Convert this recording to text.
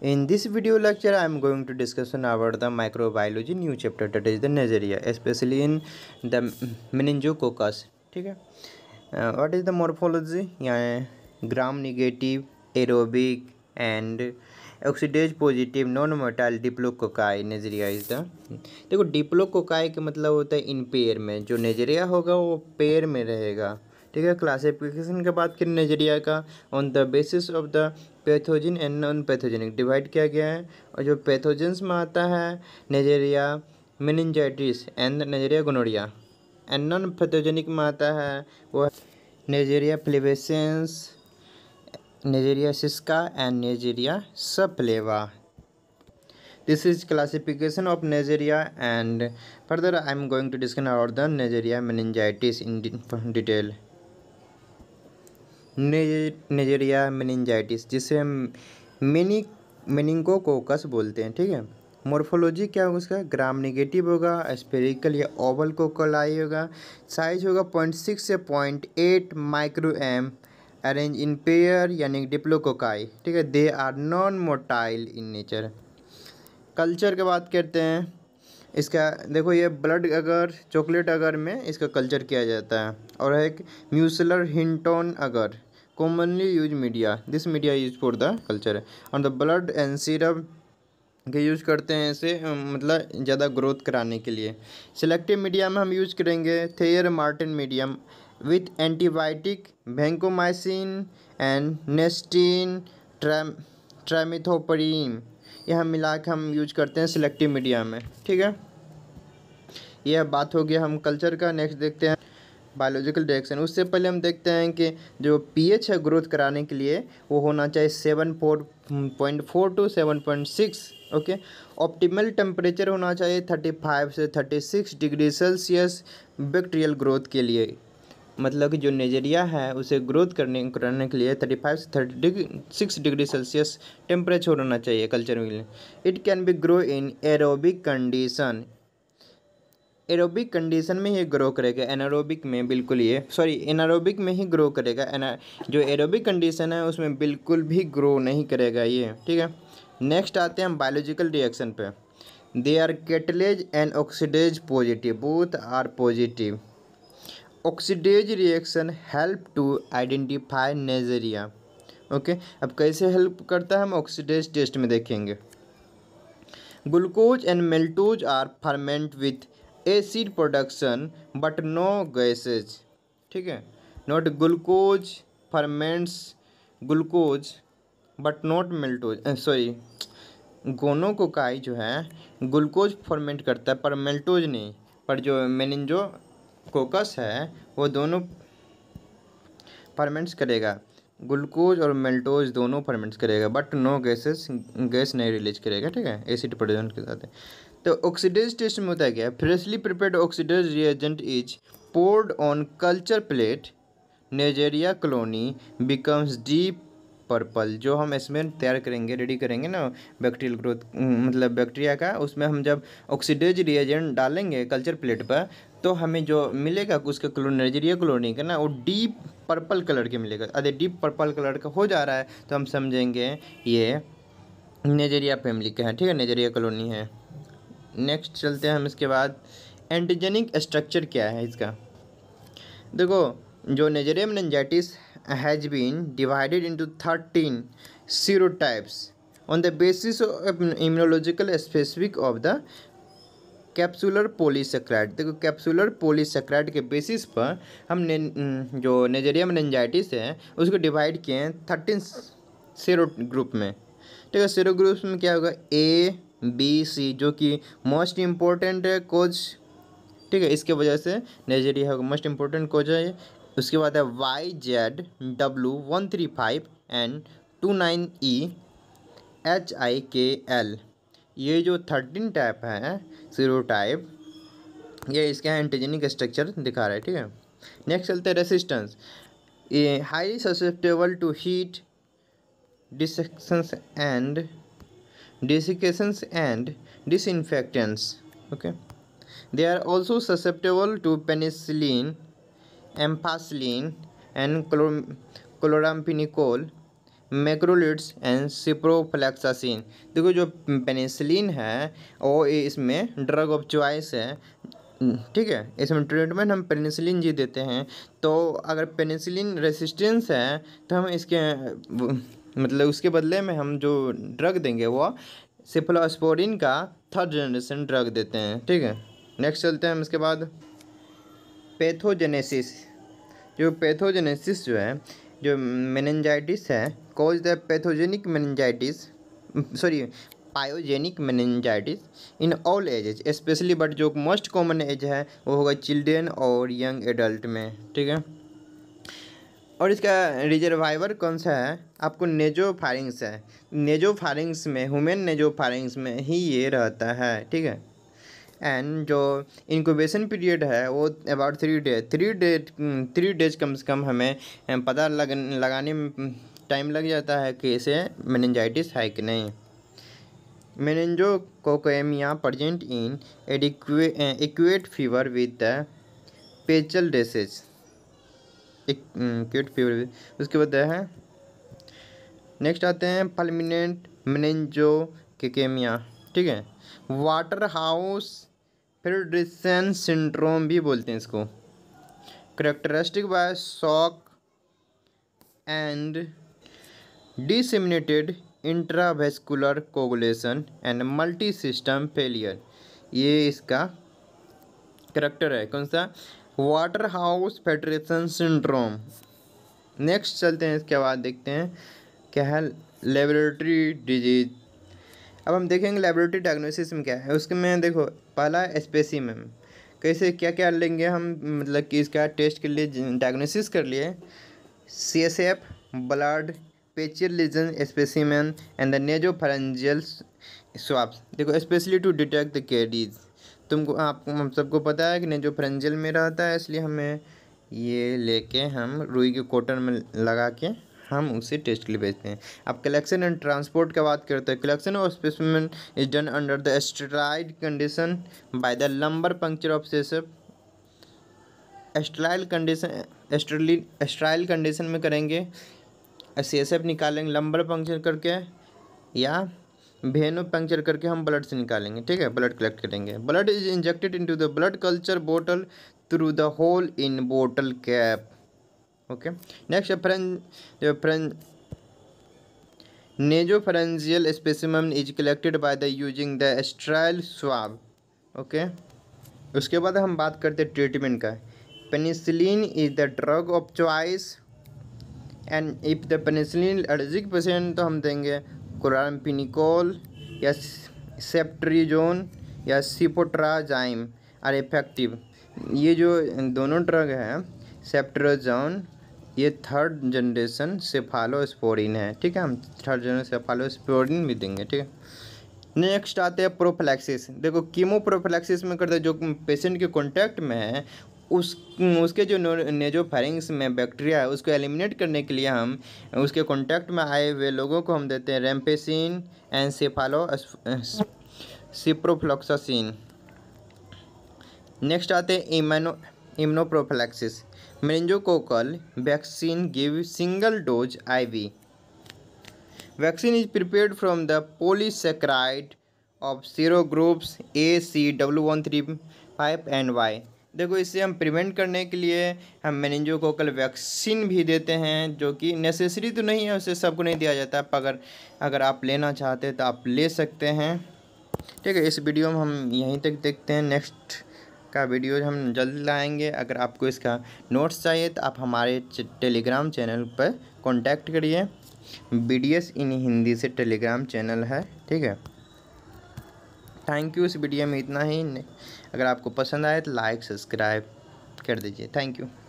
In this video lecture, I am going to discussion about the microbiology new chapter that is the Neisseria, especially in the meningococcus. ठीक है what is the morphology यहाँ gram negative aerobic and oxidase positive non motile diplococci Neisseria is the देखो diplococci का मतलब होता है in pair में जो नेजरिया होगा वो पेयर में रहेगा ठीक है क्लासिफिकेशन के बात करें नजरिया का on the basis of the pathogen and non pathogenic divide किया गया है और जो पैथोजेंस में आता है Neisseria meningitis and Neisseria gonorrhoea and non pathogenic में आता है वो नजरिया फ्लेवेसेंस नजरिया sicca and Neisseria subflava this is classification of Neisseria and further I am going to discuss about the Neisseria meningitis in detail Neisseria meningitis जिसे mini meningococcus बोलते हैं ठीक है मोर्फोलॉजी क्या होगा उसका ग्राम निगेटिव होगा स्पेरिकल या ओवल कोकोलाई होगा साइज होगा पॉइंट सिक्स से point eight micro m arrange in pair यानी डिप्लोकोकाई ठीक है they are non motile in nature culture की बात करते हैं इसका देखो ये ब्लड अगर चॉकलेट अगर में इसका कल्चर किया जाता है और एक म्यूसलर हिंटोन अगर commonly used media this media is for the culture and the blood and serum के यूज़ करते हैं इसे मतलब ज़्यादा ग्रोथ कराने के लिए सिलेक्टिव मीडिया में हम यूज़ करेंगे Thayer Martin medium with antibiotic vancomycin and nystatin trim trimethoprim यह मिला के हम यूज करते हैं सिलेक्टिव मीडिया में ठीक है यह बात हो गया हम कल्चर का नेक्स्ट देखते हैं बायोलॉजिकल रिएक्शन उससे पहले हम देखते हैं कि जो पीएच है ग्रोथ कराने के लिए वो होना चाहिए seven four point four two seven point six okay optimal temperature होना चाहिए थर्टी फाइव से thirty six degree Celsius bacterial growth के लिए मतलब कि जो नेजेरिया है उसे ग्रोथ करने कराने के लिए थर्टी फाइव से thirty degree six degree Celsius temperature होना चाहिए कल्चर के लिए it can be grow in aerobic condition aerobic condition में ये ग्रो करेगा एनारोबिक में बिल्कुल ये सॉरी एनारोबिक में ही ग्रो करेगा एना जो एरोबिक कंडीशन है उसमें बिल्कुल भी ग्रो नहीं करेगा ये ठीक है नेक्स्ट आते हैं हम बायोलॉजिकल रिएक्शन पे they are catalase and oxidase positive both are positive oxidase reaction help to identify Neisseria okay अब कैसे हेल्प करता है हम ऑक्सीडेज टेस्ट में देखेंगे glucose and maltose are ferment with acid production but no gases ठीक है not glucose ferments glucose but not maltose sorry को काई जो है ग्लूकोज फॉर्मेंट करता है पर मेल्टोज नहीं पर जो मेनिंजो कोकस है वो दोनों फर्मेंट्स करेगा ग्लूकोज और मेल्टोज दोनों फर्मेंट्स करेगा बट नो गैसेस गैस नहीं रिलीज करेगा ठीक है एसिड प्रोडक्शन के साथ तो ऑक्सीडेज टेस्ट में होता गया freshly prepared oxidase reagent is poured on culture plate Neisseria colony becomes deep purple जो हम इसमें तैयार करेंगे रेडी करेंगे ना बैक्टीरियल ग्रोथ मतलब बैक्टीरिया का उसमें हम जब ऑक्सीडेज रिएजेंट डालेंगे कल्चर प्लेट पर तो हमें जो मिलेगा उसका क्लो नेजेरिया कॉलोनी का ना वो डीप पर्पल कलर के मिलेगा अरे डीप पर्पल कलर का हो जा रहा है तो हम समझेंगे ये नेजेरिया फैमिली का है ठीक है नेजेरिया कॉलोनी है नेक्स्ट चलते हैं हम इसके बाद एंटीजेनिक स्ट्रक्चर क्या है इसका देखो जो Neisseria meningitis has been divided into thirteen sero types on the basis of immunological specific of the capsular polysaccharide देखो कैप्सुलर पोलीसक्राइड के बेसिस पर ने, हम्म, जो नेजरियम नेंजाइटिस है उसको डिवाइड किए हैं थर्टीन सीरो ग्रुप में ठीक है सीरो ग्रुप में क्या होगा ए बी सी जो कि मोस्ट इम्पोर्टेंट है कोज ठीक है इसके वजह से नाइजेरिया का मोस्ट इम्पोर्टेंट कोज है उसके बाद है Y Z W one three five and two nine E H I K L ये जो थर्टीन टाइप है सीरो टाइप ये इसके एंटीजेनिक स्ट्रक्चर दिखा रहा है ठीक है नेक्स्ट चलते हैं रेसिस्टेंस ये high susceptible to heat desiccations and desiccations and disinfectants okay they are also susceptible to penicillin ampicillin and chloramphenicol macrolides and ciprofloxacin देखो जो पेनिसिलिन है वो इसमें ड्रग ऑफ चॉइस है ठीक है इसमें ट्रीटमेंट हम पेनिसिलिन जी देते हैं तो अगर पेनिसिलिन रेसिस्टेंस है तो हम इसके मतलब उसके बदले में हम जो ड्रग देंगे वो सिफ्लोस्पोरिन का थर्ड जनरेशन ड्रग देते हैं ठीक है नेक्स्ट चलते हैं हम इसके बाद पैथोजेनेसिस जो पैथोजेनेसिस जो है जो मेनजाइटिस है cause the pathogenic meningitis sorry pyogenic meningitis in all ages specially but जो मोस्ट कॉमन एज है वो होगा चिल्ड्रेन और यंग एडल्ट में ठीक है और इसका रिजर्वाइवर कौन सा है आपको नेजो फारिंग्स है नेजो फारिंग्स में हुमेन नेजो फारिंग्स में ही ये रहता है ठीक है एंड जो इंक्यूबेशन पीरियड है वो about three day three day three days कम से कम हमें पता लग लगाने में टाइम हम्म, लग जाता है कि इसे मेनजाइटिस है कि नहीं meningococcaemia present in adequate fever with the petechial diseases acute फ्यूर उसके बाद है नेक्स्ट आते हैं पलमिनेंट मनेंजो केकेमिया ठीक है वाटर हाउस फिर सिंड्रोम भी बोलते हैं इसको characteristic by shock and disseminated intravascular coagulation and multi system failure ये इसका करेक्टर है कौन सा Waterhouse Friderichsen syndrome next चलते हैं इसके बाद देखते हैं क्या है लेबोरेटरी डिजीज अब हम देखेंगे लेबोरेटरी डायग्नोसिस में क्या है उसके में देखो पहला में कैसे क्या क्या लेंगे हम मतलब कि इसका टेस्ट के लिए डायग्नोसिस कर लिए C S F blood petechial lesion specimen and the nasopharyngeal swabs देखो स्पेशली टू डिटेक्ट द केडीज़ तुमको आप हम सबको पता है कि नहीं जो फ्रेंजल में रहता है इसलिए हमें ये लेके हम रुई के कॉटन में लगा के हम उसे टेस्ट के लिए भेजते हैं अब कलेक्शन एंड ट्रांसपोर्ट की बात करते हैं collection of specimen is done under the sterile condition by the lumbar puncture of CSF sterile condition sterile sterile condition में करेंगे सेसअप निकालेंगे लंबर पंक्चर करके या वेनु पंक्चर करके हम ब्लड से निकालेंगे ठीक है ब्लड कलेक्ट करेंगे blood is injected into the blood culture bottle through the hole in bottle cap okay next फ्रें फ्रें nasopharyngeal specimen is collected by the using the sterile swab okay उसके बाद हम बात करते हैं ट्रीटमेंट का penicillin is the drug of choice and if the penicillin allergic patient तो हम देंगे chloramphenicol या सेप्ट्रीजोन या सिपोट्राजाइम आर इफेक्टिव ये जो दोनों ड्रग है सेप्ट्रोजोन ये थर्ड जनरेशन सेफालोस्पोरिन है ठीक है हम थर्ड जनरेशन सेफालोस्पोरिन भी देंगे ठीक है नेक्स्ट आते हैं प्रोफ्लैक्सिस देखो कीमो प्रोफ्लैक्सिस में करते हैं जो पेशेंट के कांटेक्ट में है उस उसके जो नेजो फैरिंग्स में बैक्टीरिया है उसको एलिमिनेट करने के लिए हम उसके कॉन्टैक्ट में आए हुए लोगों को हम देते हैं रेमपेसिन एनसेफालो सिप्रोफ्लोक्सासिन नेक्स्ट आते हैं इमेनो immunoprophylaxis meningococcal vaccine give single dose IV vaccine is prepared from the polysaccharide of sero groups A C W one three five and Y देखो इससे हम प्रिवेंट करने के लिए हम कल वैक्सीन भी देते हैं जो कि नेसेसरी तो नहीं है उसे सबको नहीं दिया जाता अगर अगर आप लेना चाहते तो आप ले सकते हैं ठीक है इस वीडियो में हम यहीं तक देखते हैं नेक्स्ट का वीडियो हम जल्द लाएंगे अगर आपको इसका नोट्स चाहिए तो आप हमारे टेलीग्राम चैनल पर कॉन्टैक्ट करिए बी इन हिंदी से टेलीग्राम चैनल है ठीक है थैंक यू इस वीडियो में इतना ही अगर आपको पसंद आए तो लाइक सब्सक्राइब कर दीजिए थैंक यू